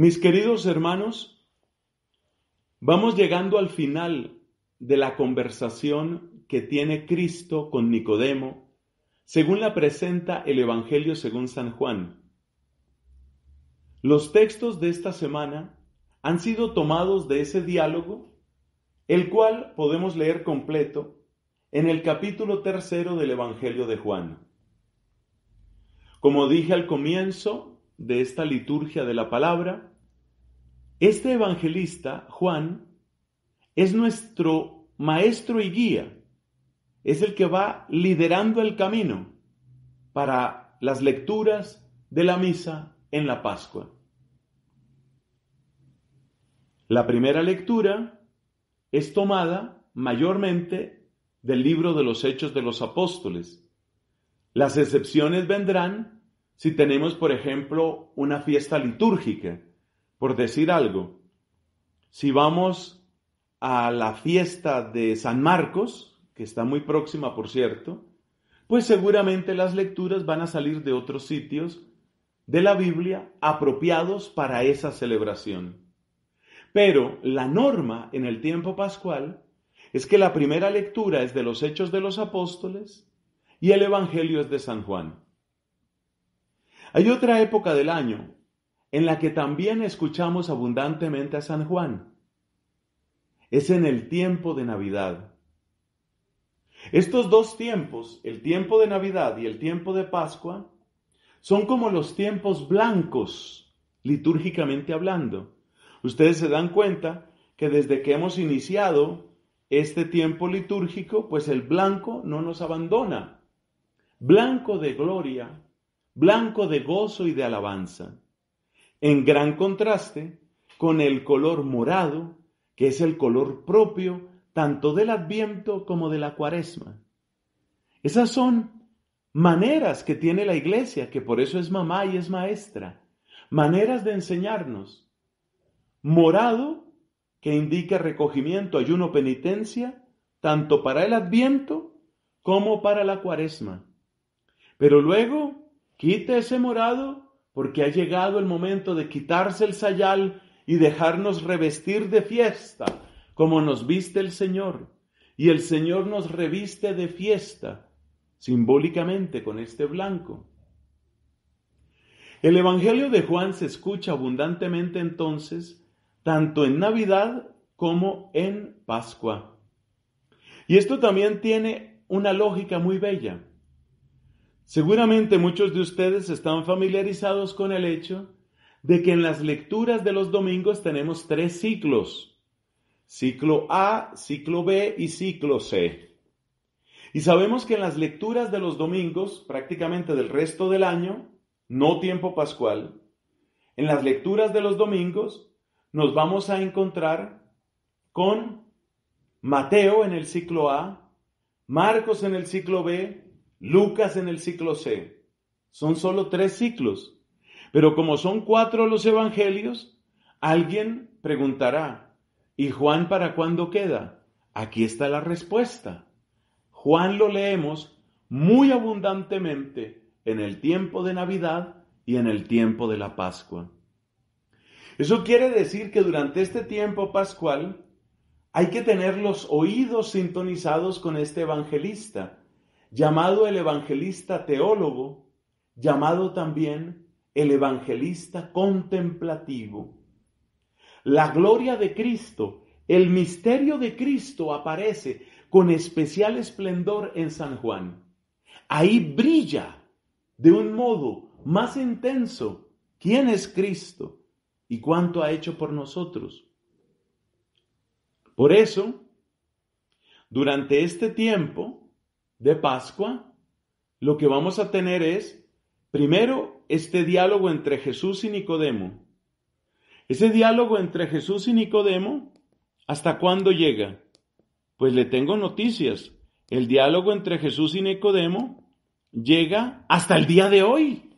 Mis queridos hermanos, vamos llegando al final de la conversación que tiene Cristo con Nicodemo, según la presenta el Evangelio según San Juan. Los textos de esta semana han sido tomados de ese diálogo, el cual podemos leer completo en el capítulo tercero del Evangelio de Juan. Como dije al comienzo de esta liturgia de la palabra, este evangelista, Juan, es nuestro maestro y guía. Es el que va liderando el camino para las lecturas de la misa en la Pascua. La primera lectura es tomada mayormente del libro de los Hechos de los Apóstoles. Las excepciones vendrán si tenemos, por ejemplo, una fiesta litúrgica por decir algo, si vamos a la fiesta de San Marcos, que está muy próxima, por cierto, pues seguramente las lecturas van a salir de otros sitios de la Biblia apropiados para esa celebración. Pero la norma en el tiempo pascual es que la primera lectura es de los Hechos de los Apóstoles y el Evangelio es de San Juan. Hay otra época del año en la que también escuchamos abundantemente a San Juan. Es en el tiempo de Navidad. Estos dos tiempos, el tiempo de Navidad y el tiempo de Pascua, son como los tiempos blancos, litúrgicamente hablando. Ustedes se dan cuenta que desde que hemos iniciado este tiempo litúrgico, pues el blanco no nos abandona. Blanco de gloria, blanco de gozo y de alabanza en gran contraste con el color morado, que es el color propio tanto del adviento como de la cuaresma. Esas son maneras que tiene la iglesia, que por eso es mamá y es maestra, maneras de enseñarnos. Morado, que indica recogimiento, ayuno, penitencia, tanto para el adviento como para la cuaresma. Pero luego, quita ese morado porque ha llegado el momento de quitarse el sayal y dejarnos revestir de fiesta, como nos viste el Señor. Y el Señor nos reviste de fiesta, simbólicamente con este blanco. El Evangelio de Juan se escucha abundantemente entonces, tanto en Navidad como en Pascua. Y esto también tiene una lógica muy bella. Seguramente muchos de ustedes están familiarizados con el hecho de que en las lecturas de los domingos tenemos tres ciclos. Ciclo A, ciclo B y ciclo C. Y sabemos que en las lecturas de los domingos, prácticamente del resto del año, no tiempo pascual, en las lecturas de los domingos nos vamos a encontrar con Mateo en el ciclo A, Marcos en el ciclo B, Lucas en el ciclo C. Son solo tres ciclos. Pero como son cuatro los evangelios, alguien preguntará, ¿y Juan para cuándo queda? Aquí está la respuesta. Juan lo leemos muy abundantemente en el tiempo de Navidad y en el tiempo de la Pascua. Eso quiere decir que durante este tiempo pascual hay que tener los oídos sintonizados con este evangelista llamado el evangelista teólogo, llamado también el evangelista contemplativo. La gloria de Cristo, el misterio de Cristo aparece con especial esplendor en San Juan. Ahí brilla de un modo más intenso quién es Cristo y cuánto ha hecho por nosotros. Por eso, durante este tiempo, de Pascua, lo que vamos a tener es, primero, este diálogo entre Jesús y Nicodemo. Ese diálogo entre Jesús y Nicodemo, ¿hasta cuándo llega? Pues le tengo noticias. El diálogo entre Jesús y Nicodemo llega hasta el día de hoy.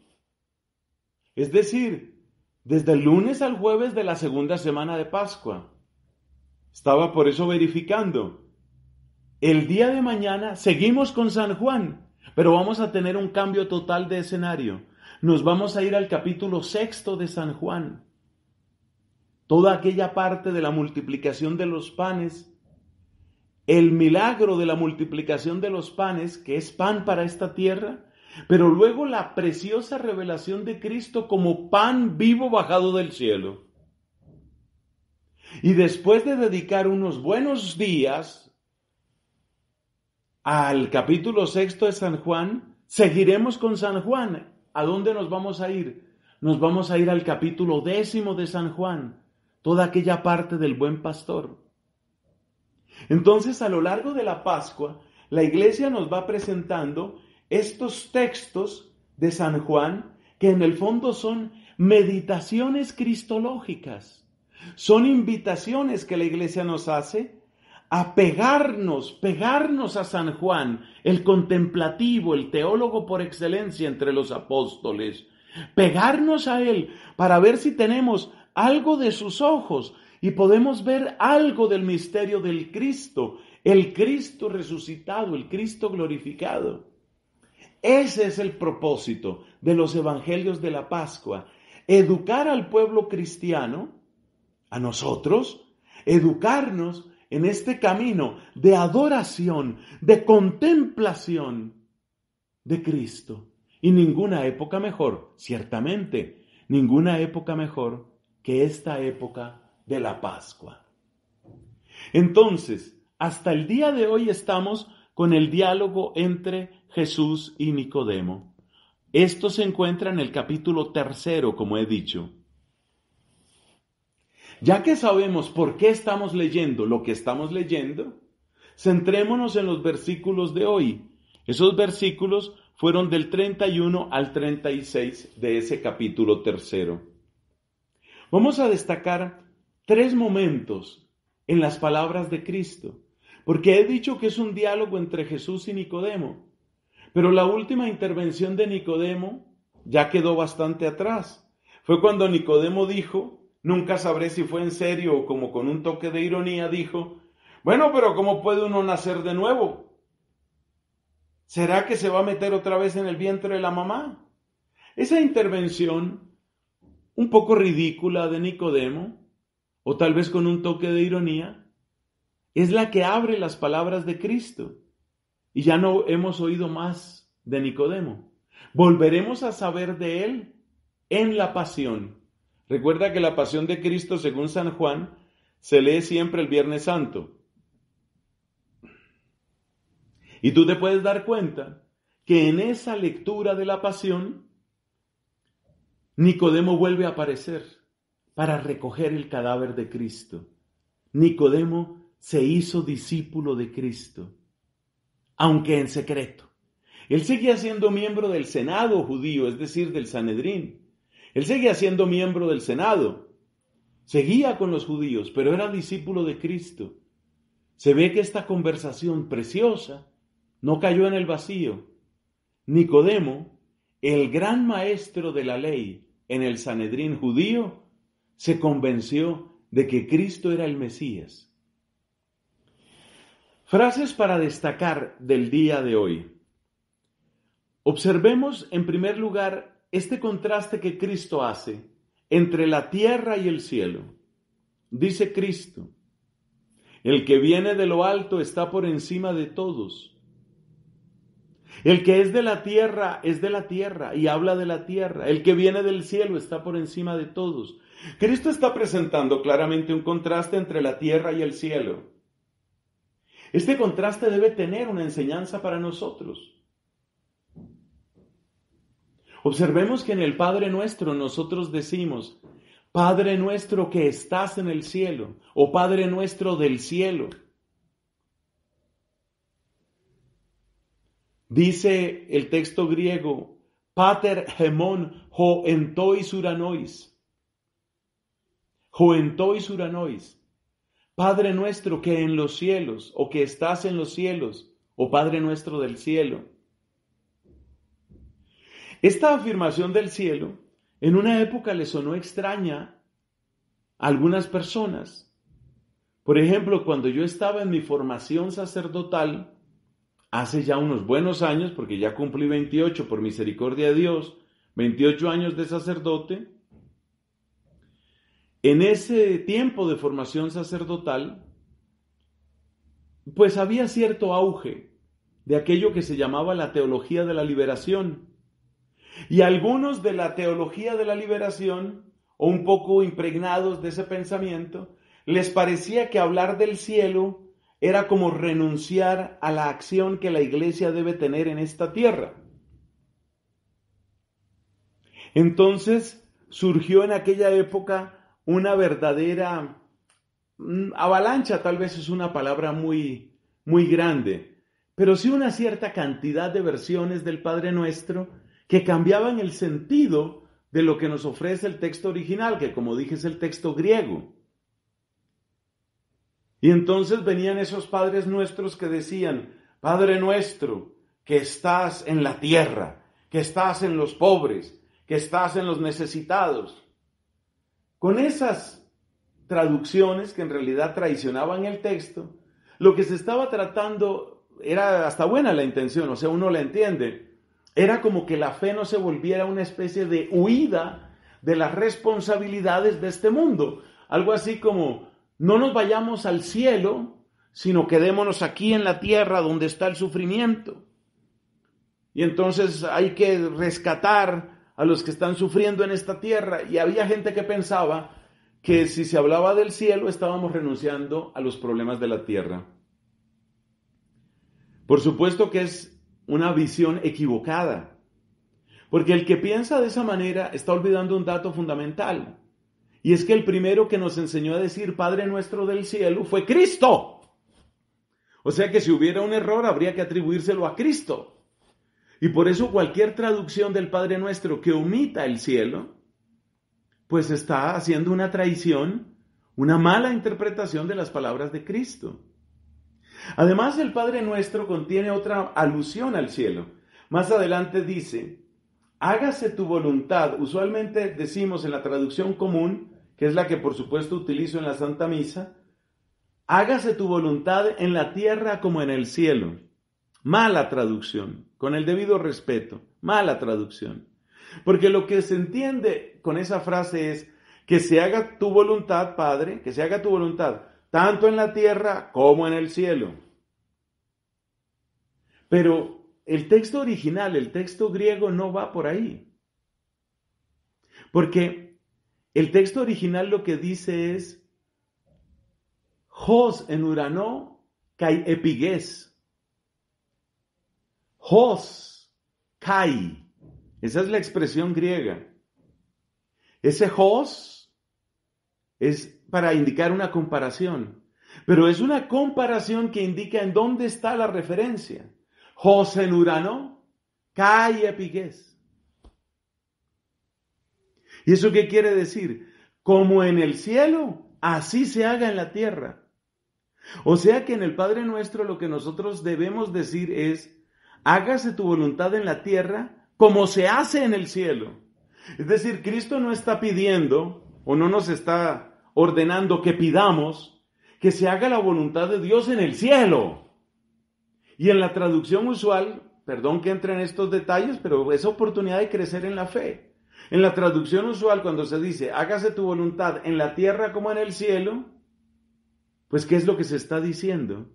Es decir, desde el lunes al jueves de la segunda semana de Pascua. Estaba por eso verificando el día de mañana seguimos con San Juan, pero vamos a tener un cambio total de escenario. Nos vamos a ir al capítulo sexto de San Juan. Toda aquella parte de la multiplicación de los panes, el milagro de la multiplicación de los panes, que es pan para esta tierra, pero luego la preciosa revelación de Cristo como pan vivo bajado del cielo. Y después de dedicar unos buenos días al capítulo sexto de San Juan, seguiremos con San Juan. ¿A dónde nos vamos a ir? Nos vamos a ir al capítulo décimo de San Juan, toda aquella parte del buen pastor. Entonces, a lo largo de la Pascua, la iglesia nos va presentando estos textos de San Juan que en el fondo son meditaciones cristológicas. Son invitaciones que la iglesia nos hace a pegarnos, pegarnos a San Juan, el contemplativo, el teólogo por excelencia entre los apóstoles, pegarnos a él para ver si tenemos algo de sus ojos y podemos ver algo del misterio del Cristo, el Cristo resucitado, el Cristo glorificado. Ese es el propósito de los evangelios de la Pascua, educar al pueblo cristiano, a nosotros, educarnos en este camino de adoración, de contemplación de Cristo. Y ninguna época mejor, ciertamente, ninguna época mejor que esta época de la Pascua. Entonces, hasta el día de hoy estamos con el diálogo entre Jesús y Nicodemo. Esto se encuentra en el capítulo tercero, como he dicho. Ya que sabemos por qué estamos leyendo lo que estamos leyendo, centrémonos en los versículos de hoy. Esos versículos fueron del 31 al 36 de ese capítulo tercero. Vamos a destacar tres momentos en las palabras de Cristo, porque he dicho que es un diálogo entre Jesús y Nicodemo, pero la última intervención de Nicodemo ya quedó bastante atrás. Fue cuando Nicodemo dijo, Nunca sabré si fue en serio o como con un toque de ironía dijo, bueno, pero ¿cómo puede uno nacer de nuevo? ¿Será que se va a meter otra vez en el vientre de la mamá? Esa intervención un poco ridícula de Nicodemo, o tal vez con un toque de ironía, es la que abre las palabras de Cristo. Y ya no hemos oído más de Nicodemo. Volveremos a saber de él en la pasión Recuerda que la pasión de Cristo, según San Juan, se lee siempre el Viernes Santo. Y tú te puedes dar cuenta que en esa lectura de la pasión, Nicodemo vuelve a aparecer para recoger el cadáver de Cristo. Nicodemo se hizo discípulo de Cristo, aunque en secreto. Él sigue siendo miembro del Senado judío, es decir, del Sanedrín. Él seguía siendo miembro del Senado, seguía con los judíos, pero era discípulo de Cristo. Se ve que esta conversación preciosa no cayó en el vacío. Nicodemo, el gran maestro de la ley en el Sanedrín judío, se convenció de que Cristo era el Mesías. Frases para destacar del día de hoy. Observemos en primer lugar este contraste que Cristo hace entre la tierra y el cielo. Dice Cristo, el que viene de lo alto está por encima de todos. El que es de la tierra es de la tierra y habla de la tierra. El que viene del cielo está por encima de todos. Cristo está presentando claramente un contraste entre la tierra y el cielo. Este contraste debe tener una enseñanza para nosotros. Observemos que en el Padre nuestro nosotros decimos, Padre nuestro que estás en el cielo, o Padre nuestro del cielo. Dice el texto griego, Pater Hemon ho uranois. Ho uranois. Padre nuestro que en los cielos, o que estás en los cielos, o Padre nuestro del cielo. Esta afirmación del cielo en una época le sonó extraña a algunas personas. Por ejemplo, cuando yo estaba en mi formación sacerdotal, hace ya unos buenos años, porque ya cumplí 28 por misericordia de Dios, 28 años de sacerdote, en ese tiempo de formación sacerdotal, pues había cierto auge de aquello que se llamaba la teología de la liberación. Y algunos de la teología de la liberación, o un poco impregnados de ese pensamiento, les parecía que hablar del cielo era como renunciar a la acción que la iglesia debe tener en esta tierra. Entonces surgió en aquella época una verdadera mm, avalancha, tal vez es una palabra muy, muy grande, pero sí una cierta cantidad de versiones del Padre Nuestro que cambiaban el sentido de lo que nos ofrece el texto original, que como dije es el texto griego. Y entonces venían esos padres nuestros que decían, Padre nuestro, que estás en la tierra, que estás en los pobres, que estás en los necesitados. Con esas traducciones que en realidad traicionaban el texto, lo que se estaba tratando era hasta buena la intención, o sea, uno la entiende, era como que la fe no se volviera una especie de huida de las responsabilidades de este mundo. Algo así como, no nos vayamos al cielo, sino quedémonos aquí en la tierra donde está el sufrimiento. Y entonces hay que rescatar a los que están sufriendo en esta tierra. Y había gente que pensaba que si se hablaba del cielo estábamos renunciando a los problemas de la tierra. Por supuesto que es una visión equivocada. Porque el que piensa de esa manera está olvidando un dato fundamental. Y es que el primero que nos enseñó a decir Padre nuestro del cielo fue Cristo. O sea que si hubiera un error habría que atribuírselo a Cristo. Y por eso cualquier traducción del Padre nuestro que omita el cielo, pues está haciendo una traición, una mala interpretación de las palabras de Cristo. Además, el Padre nuestro contiene otra alusión al cielo. Más adelante dice, hágase tu voluntad. Usualmente decimos en la traducción común, que es la que por supuesto utilizo en la Santa Misa, hágase tu voluntad en la tierra como en el cielo. Mala traducción, con el debido respeto, mala traducción. Porque lo que se entiende con esa frase es, que se haga tu voluntad, Padre, que se haga tu voluntad tanto en la tierra como en el cielo. Pero el texto original, el texto griego, no va por ahí. Porque el texto original lo que dice es, Jos en Urano, kai epigues. Jos, kai. Esa es la expresión griega. Ese Jos es para indicar una comparación, pero es una comparación que indica en dónde está la referencia. José Nurano, calle Pigués. ¿Y eso qué quiere decir? Como en el cielo, así se haga en la tierra. O sea que en el Padre nuestro lo que nosotros debemos decir es, hágase tu voluntad en la tierra como se hace en el cielo. Es decir, Cristo no está pidiendo o no nos está ordenando que pidamos que se haga la voluntad de Dios en el cielo. Y en la traducción usual, perdón que entre en estos detalles, pero es oportunidad de crecer en la fe. En la traducción usual, cuando se dice, hágase tu voluntad en la tierra como en el cielo, pues ¿qué es lo que se está diciendo?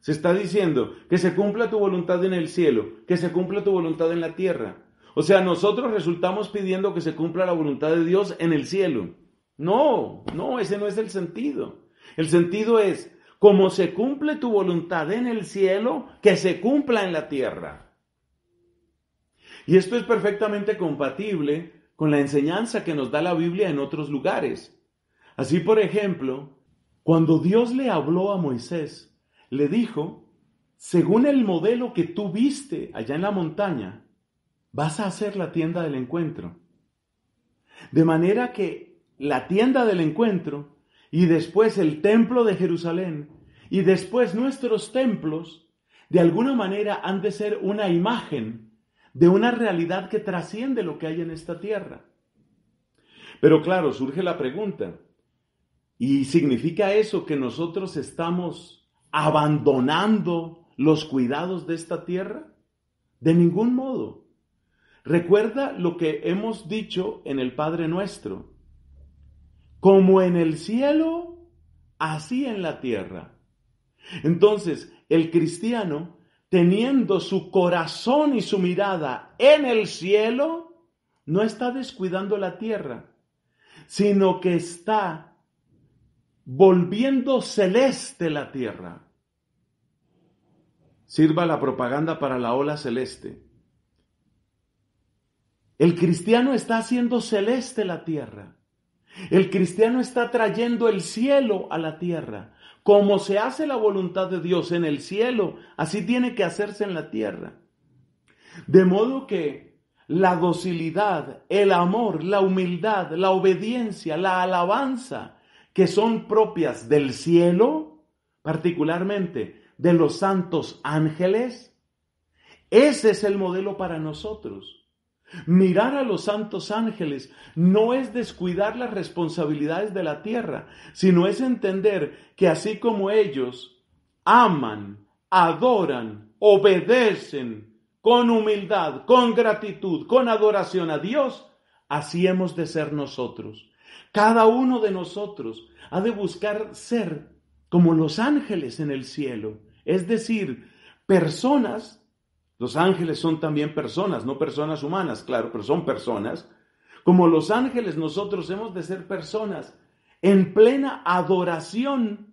Se está diciendo que se cumpla tu voluntad en el cielo, que se cumpla tu voluntad en la tierra. O sea, nosotros resultamos pidiendo que se cumpla la voluntad de Dios en el cielo. No, no, ese no es el sentido. El sentido es, como se cumple tu voluntad en el cielo, que se cumpla en la tierra. Y esto es perfectamente compatible con la enseñanza que nos da la Biblia en otros lugares. Así, por ejemplo, cuando Dios le habló a Moisés, le dijo, según el modelo que tú viste allá en la montaña, vas a hacer la tienda del encuentro. De manera que la tienda del encuentro, y después el templo de Jerusalén, y después nuestros templos, de alguna manera han de ser una imagen de una realidad que trasciende lo que hay en esta tierra. Pero claro, surge la pregunta, ¿y significa eso que nosotros estamos abandonando los cuidados de esta tierra? De ningún modo. Recuerda lo que hemos dicho en el Padre Nuestro como en el cielo, así en la tierra. Entonces, el cristiano, teniendo su corazón y su mirada en el cielo, no está descuidando la tierra, sino que está volviendo celeste la tierra. Sirva la propaganda para la ola celeste. El cristiano está haciendo celeste la tierra. El cristiano está trayendo el cielo a la tierra. Como se hace la voluntad de Dios en el cielo, así tiene que hacerse en la tierra. De modo que la docilidad, el amor, la humildad, la obediencia, la alabanza, que son propias del cielo, particularmente de los santos ángeles, ese es el modelo para nosotros. Mirar a los santos ángeles no es descuidar las responsabilidades de la tierra, sino es entender que así como ellos aman, adoran, obedecen con humildad, con gratitud, con adoración a Dios, así hemos de ser nosotros. Cada uno de nosotros ha de buscar ser como los ángeles en el cielo, es decir, personas los ángeles son también personas, no personas humanas, claro, pero son personas. Como los ángeles nosotros hemos de ser personas en plena adoración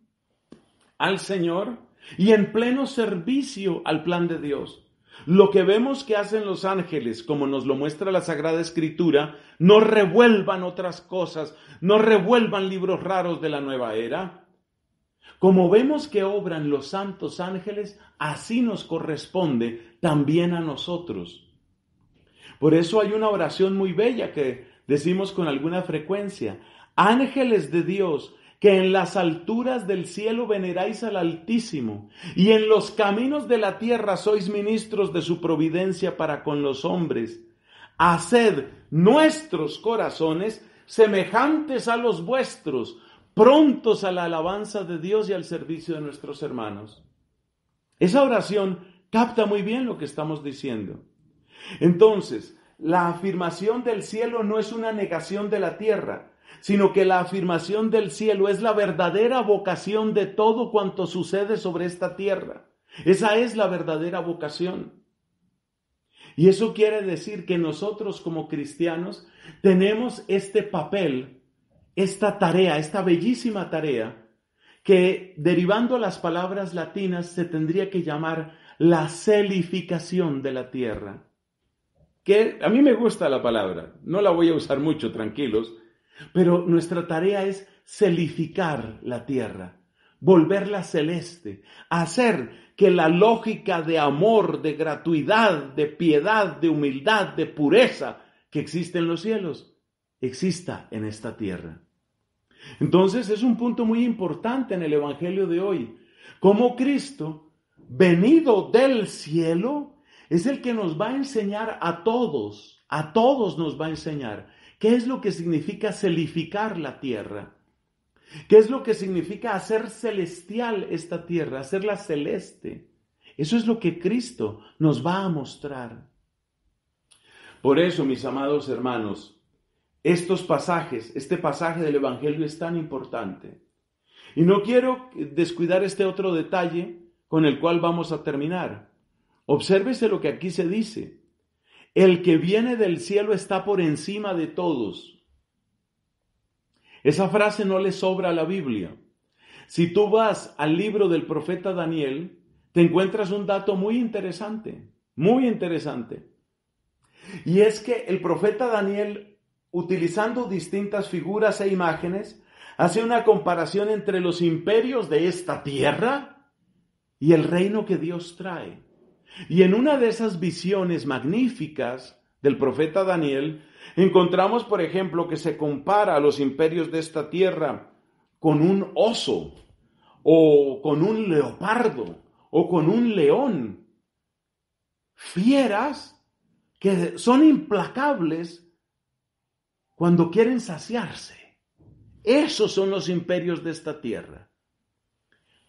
al Señor y en pleno servicio al plan de Dios. Lo que vemos que hacen los ángeles, como nos lo muestra la Sagrada Escritura, no revuelvan otras cosas, no revuelvan libros raros de la nueva era. Como vemos que obran los santos ángeles, así nos corresponde también a nosotros. Por eso hay una oración muy bella que decimos con alguna frecuencia, ángeles de Dios, que en las alturas del cielo veneráis al Altísimo, y en los caminos de la tierra sois ministros de su providencia para con los hombres. Haced nuestros corazones semejantes a los vuestros, prontos a la alabanza de Dios y al servicio de nuestros hermanos. Esa oración capta muy bien lo que estamos diciendo. Entonces, la afirmación del cielo no es una negación de la tierra, sino que la afirmación del cielo es la verdadera vocación de todo cuanto sucede sobre esta tierra. Esa es la verdadera vocación. Y eso quiere decir que nosotros como cristianos tenemos este papel, esta tarea, esta bellísima tarea que derivando las palabras latinas se tendría que llamar la celificación de la tierra. Que a mí me gusta la palabra, no la voy a usar mucho, tranquilos, pero nuestra tarea es celificar la tierra, volverla celeste, hacer que la lógica de amor, de gratuidad, de piedad, de humildad, de pureza que existe en los cielos, exista en esta tierra. Entonces es un punto muy importante en el Evangelio de hoy. Como Cristo, venido del cielo, es el que nos va a enseñar a todos, a todos nos va a enseñar qué es lo que significa celificar la tierra, qué es lo que significa hacer celestial esta tierra, hacerla celeste. Eso es lo que Cristo nos va a mostrar. Por eso, mis amados hermanos, estos pasajes, este pasaje del Evangelio es tan importante. Y no quiero descuidar este otro detalle con el cual vamos a terminar. Obsérvese lo que aquí se dice. El que viene del cielo está por encima de todos. Esa frase no le sobra a la Biblia. Si tú vas al libro del profeta Daniel, te encuentras un dato muy interesante, muy interesante. Y es que el profeta Daniel utilizando distintas figuras e imágenes, hace una comparación entre los imperios de esta tierra y el reino que Dios trae. Y en una de esas visiones magníficas del profeta Daniel, encontramos, por ejemplo, que se compara a los imperios de esta tierra con un oso, o con un leopardo, o con un león. Fieras que son implacables cuando quieren saciarse. Esos son los imperios de esta tierra.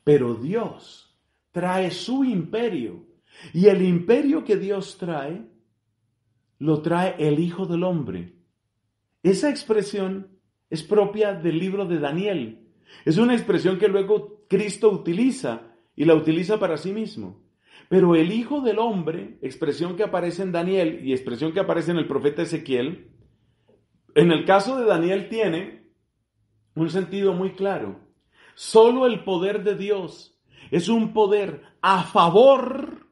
Pero Dios trae su imperio y el imperio que Dios trae lo trae el Hijo del Hombre. Esa expresión es propia del libro de Daniel. Es una expresión que luego Cristo utiliza y la utiliza para sí mismo. Pero el Hijo del Hombre, expresión que aparece en Daniel y expresión que aparece en el profeta Ezequiel, en el caso de Daniel tiene un sentido muy claro. Solo el poder de Dios es un poder a favor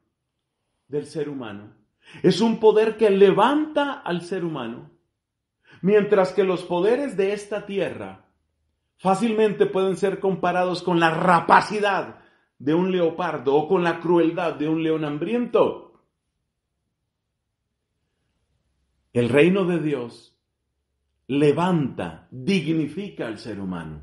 del ser humano. Es un poder que levanta al ser humano. Mientras que los poderes de esta tierra fácilmente pueden ser comparados con la rapacidad de un leopardo o con la crueldad de un león hambriento. El reino de Dios levanta, dignifica al ser humano.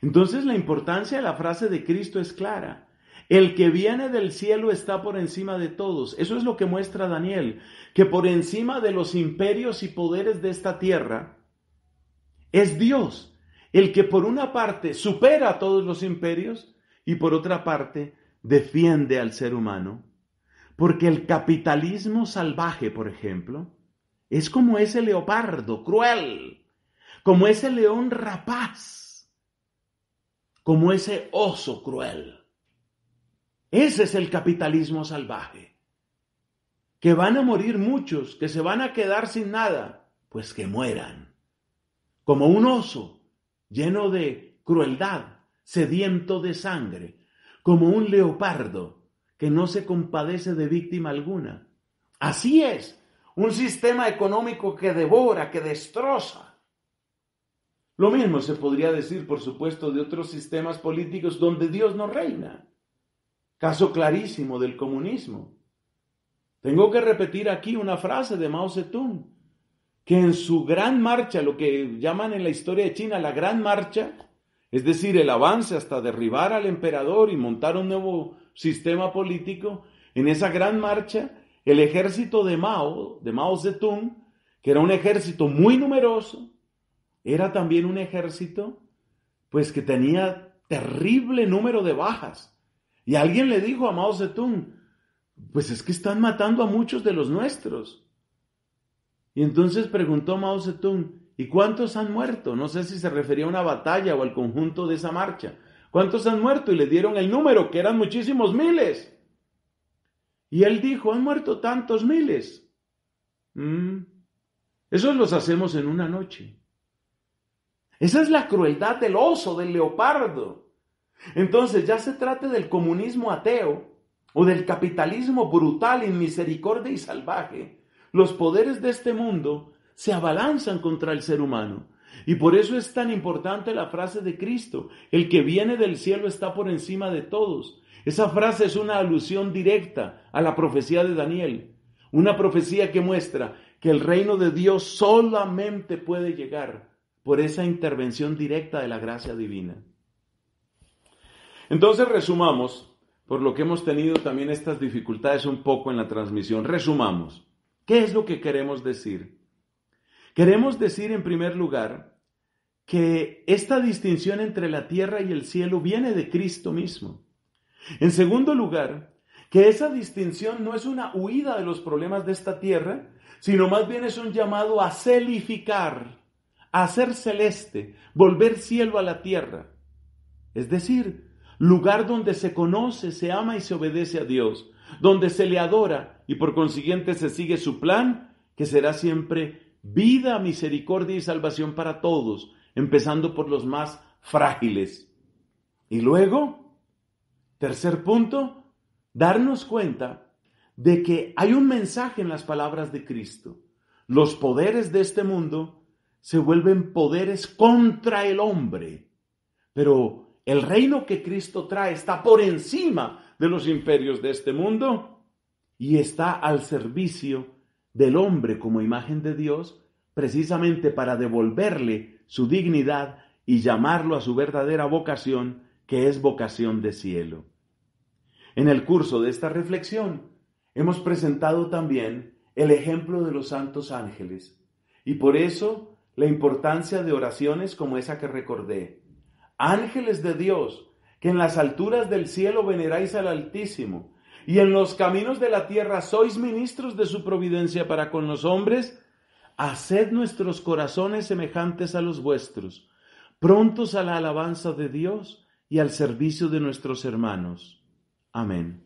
Entonces la importancia de la frase de Cristo es clara. El que viene del cielo está por encima de todos. Eso es lo que muestra Daniel, que por encima de los imperios y poderes de esta tierra es Dios, el que por una parte supera a todos los imperios y por otra parte defiende al ser humano. Porque el capitalismo salvaje, por ejemplo, es como ese leopardo cruel, como ese león rapaz, como ese oso cruel. Ese es el capitalismo salvaje. Que van a morir muchos, que se van a quedar sin nada, pues que mueran. Como un oso lleno de crueldad, sediento de sangre, como un leopardo que no se compadece de víctima alguna. Así es un sistema económico que devora, que destroza. Lo mismo se podría decir, por supuesto, de otros sistemas políticos donde Dios no reina. Caso clarísimo del comunismo. Tengo que repetir aquí una frase de Mao Zedong, que en su gran marcha, lo que llaman en la historia de China la gran marcha, es decir, el avance hasta derribar al emperador y montar un nuevo sistema político, en esa gran marcha, el ejército de Mao, de Mao Zedong, que era un ejército muy numeroso, era también un ejército pues que tenía terrible número de bajas. Y alguien le dijo a Mao Zedong, pues es que están matando a muchos de los nuestros. Y entonces preguntó Mao Zedong, ¿y cuántos han muerto? No sé si se refería a una batalla o al conjunto de esa marcha. ¿Cuántos han muerto? Y le dieron el número, que eran muchísimos miles. Y él dijo, han muerto tantos miles. Mm. Eso esos los hacemos en una noche. Esa es la crueldad del oso, del leopardo. Entonces ya se trate del comunismo ateo o del capitalismo brutal, inmisericordia y salvaje. Los poderes de este mundo se abalanzan contra el ser humano. Y por eso es tan importante la frase de Cristo, el que viene del cielo está por encima de todos esa frase es una alusión directa a la profecía de Daniel, una profecía que muestra que el reino de Dios solamente puede llegar por esa intervención directa de la gracia divina. Entonces resumamos, por lo que hemos tenido también estas dificultades un poco en la transmisión, resumamos, ¿qué es lo que queremos decir? Queremos decir en primer lugar que esta distinción entre la tierra y el cielo viene de Cristo mismo. En segundo lugar, que esa distinción no es una huida de los problemas de esta tierra, sino más bien es un llamado a celificar, a ser celeste, volver cielo a la tierra. Es decir, lugar donde se conoce, se ama y se obedece a Dios, donde se le adora y por consiguiente se sigue su plan, que será siempre vida, misericordia y salvación para todos, empezando por los más frágiles. Y luego, Tercer punto, darnos cuenta de que hay un mensaje en las palabras de Cristo. Los poderes de este mundo se vuelven poderes contra el hombre, pero el reino que Cristo trae está por encima de los imperios de este mundo y está al servicio del hombre como imagen de Dios, precisamente para devolverle su dignidad y llamarlo a su verdadera vocación, que es vocación de cielo. En el curso de esta reflexión hemos presentado también el ejemplo de los santos ángeles y por eso la importancia de oraciones como esa que recordé. Ángeles de Dios, que en las alturas del cielo veneráis al Altísimo y en los caminos de la tierra sois ministros de su providencia para con los hombres, haced nuestros corazones semejantes a los vuestros, prontos a la alabanza de Dios y al servicio de nuestros hermanos. Amém.